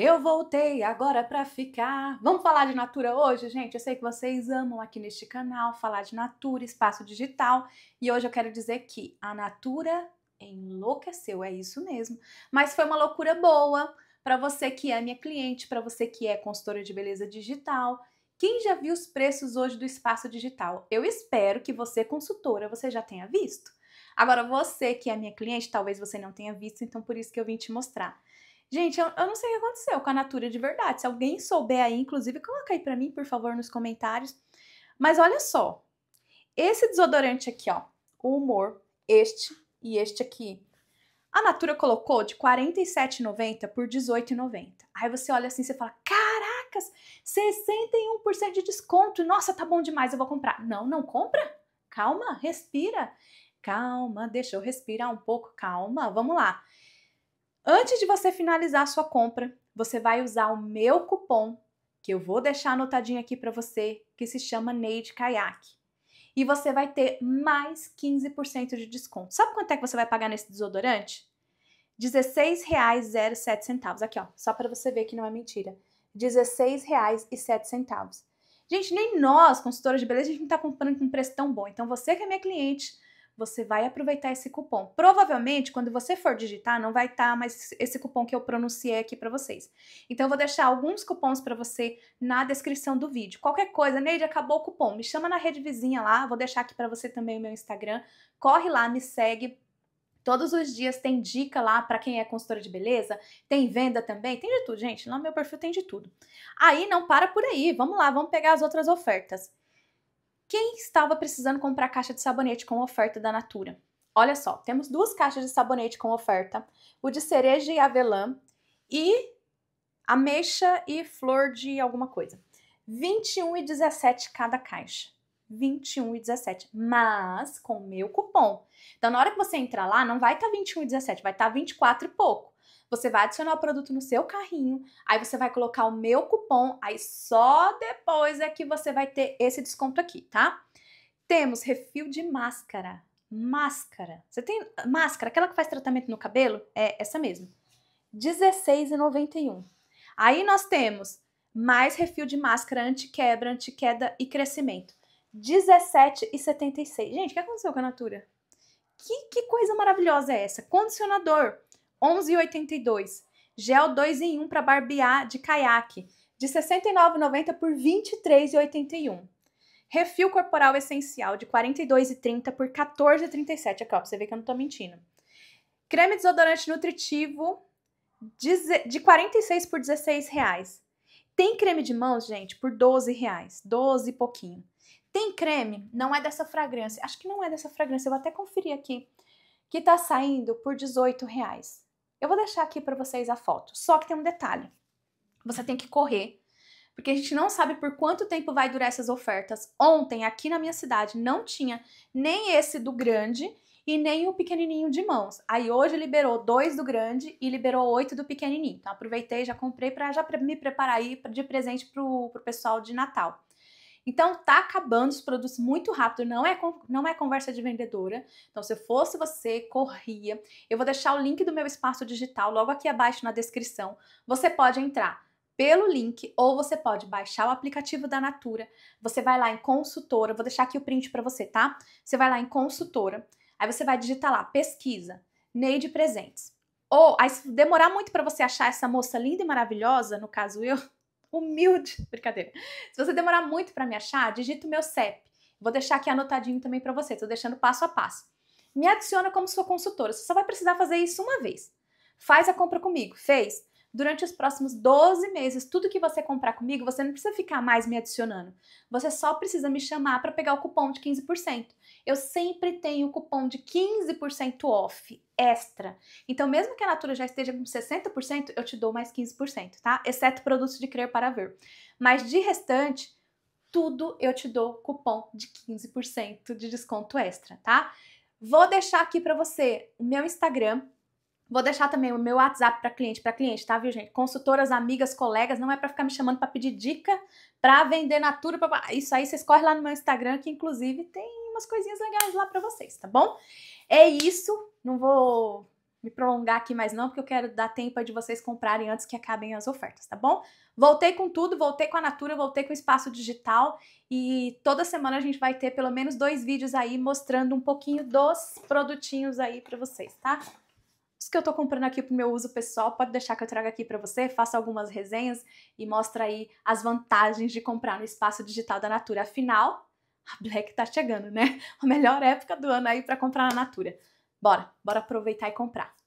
Eu voltei agora para ficar. Vamos falar de Natura hoje, gente? Eu sei que vocês amam aqui neste canal falar de Natura, espaço digital, e hoje eu quero dizer que a Natura enlouqueceu, é isso mesmo. Mas foi uma loucura boa para você que é minha cliente, para você que é consultora de beleza digital. Quem já viu os preços hoje do espaço digital? Eu espero que você, consultora, você já tenha visto. Agora, você que é minha cliente, talvez você não tenha visto, então por isso que eu vim te mostrar. Gente, eu, eu, não sei o que aconteceu com a Natura de verdade. Se alguém souber aí, inclusive, coloca aí pra mim, por favor, nos comentários. Mas olha só, esse desodorante aqui, ó, o Humor, este e este aqui, a Natura colocou de R$ 47,90 por R$ 18,90. Aí você olha assim e fala, caracas, 61% de desconto, nossa, tá bom demais, eu vou comprar. Não, não compra, calma, respira. Calma, deixa eu respirar um pouco, calma, vamos lá. Antes de você finalizar a sua compra, você vai usar o meu cupom, que eu vou deixar anotadinho aqui para você, que se chama Neide Kayak. E você vai ter mais 15% de desconto. Sabe quanto é que você vai pagar nesse desodorante? R$16,07. Aqui, ó, só para você ver que não é mentira. R$16,07. Gente, nem nós, consultoras de beleza, a gente não está comprando com um preço tão bom. Então, você que é minha cliente, você vai aproveitar esse cupom. Provavelmente, quando você for digitar, não vai estar tá mais esse cupom que eu pronunciei aqui para vocês. Então, eu vou deixar alguns cupons para você na descrição do vídeo. Qualquer coisa, Neide, acabou o cupom, me chama na rede vizinha lá, vou deixar aqui para você também o meu Instagram. Corre lá, me segue, Todos os dias tem dica lá para quem é consultora de beleza, tem venda também, tem de tudo, gente. No meu perfil tem de tudo. Aí não para por aí, vamos lá, vamos pegar as outras ofertas. Quem estava precisando comprar caixa de sabonete com oferta da Natura? Olha só, temos duas caixas de sabonete com oferta, o de cereja e avelã e ameixa e flor de alguma coisa. 21 e 17 cada caixa. 21 e 17, mas com meu cupom. Então na hora que você entrar lá, não vai estar tá 21 e 17, vai estar tá 24 e pouco. Você vai adicionar o produto no seu carrinho, aí você vai colocar o meu cupom, aí só depois é que você vai ter esse desconto aqui, tá? Temos refil de máscara. Máscara. Você tem máscara, aquela que faz tratamento no cabelo? É essa mesmo. R$16,91. Aí nós temos mais refil de máscara anti-quebra, anti-queda e crescimento. R$17,76. Gente, o que aconteceu com a Natura? Que, que coisa maravilhosa é essa? Condicionador. 11,82. Gel 2 em 1 para barbear de caiaque, de 69,90 por 23,81. Refil corporal essencial de 42,30 por 14,37. Aqui, ó, pra você ver que eu não tô mentindo. Creme desodorante nutritivo de 46 por 16 reais. Tem creme de mãos, gente, por 12 reais. 12 e pouquinho. Tem creme, não é dessa fragrância. Acho que não é dessa fragrância, eu vou até conferir aqui. Que tá saindo por 18 reais. Eu vou deixar aqui para vocês a foto, só que tem um detalhe. Você tem que correr, porque a gente não sabe por quanto tempo vai durar essas ofertas. Ontem, aqui na minha cidade, não tinha nem esse do grande e nem o pequenininho de mãos. Aí hoje liberou dois do grande e liberou oito do pequenininho. Então aproveitei, já comprei para já me preparar aí de presente pro, pro pessoal de Natal. Então tá acabando os produtos muito rápido, não é, não é conversa de vendedora. Então se eu fosse você, corria. Eu vou deixar o link do meu espaço digital logo aqui abaixo na descrição. Você pode entrar pelo link ou você pode baixar o aplicativo da Natura. Você vai lá em consultora, vou deixar aqui o print para você, tá? Você vai lá em consultora, aí você vai digitar lá pesquisa, Neide Presentes. Ou aí se demorar muito para você achar essa moça linda e maravilhosa, no caso eu, humilde, brincadeira. Se você demorar muito para me achar, digita o meu CEP. Vou deixar aqui anotadinho também para você, estou deixando passo a passo. Me adiciona como sua consultora, você só vai precisar fazer isso uma vez. Faz a compra comigo, fez? durante os próximos 12 meses, tudo que você comprar comigo, você não precisa ficar mais me adicionando. Você só precisa me chamar para pegar o cupom de 15%. Eu sempre tenho o cupom de 15% off extra. Então, mesmo que a Natura já esteja com 60%, eu te dou mais 15%, tá? Exceto produtos de crer para ver. Mas de restante, tudo eu te dou cupom de 15% de desconto extra, tá? Vou deixar aqui para você o meu Instagram, Vou deixar também o meu WhatsApp para cliente, para cliente, tá, viu, gente? Consultoras, amigas, colegas, não é para ficar me chamando para pedir dica para vender natura, pra... isso aí vocês correm lá no meu Instagram que inclusive tem umas coisinhas legais lá para vocês, tá bom? É isso, não vou me prolongar aqui mais não, porque eu quero dar tempo de vocês comprarem antes que acabem as ofertas, tá bom? Voltei com tudo, voltei com a Natura, voltei com o Espaço Digital e toda semana a gente vai ter pelo menos dois vídeos aí mostrando um pouquinho dos produtinhos aí para vocês, tá? que eu tô comprando aqui pro meu uso pessoal, pode deixar que eu traga aqui para você, faça algumas resenhas e mostra aí as vantagens de comprar no espaço digital da Natura. Afinal, a Black tá chegando, né? A melhor época do ano aí para comprar na Natura. Bora, bora aproveitar e comprar.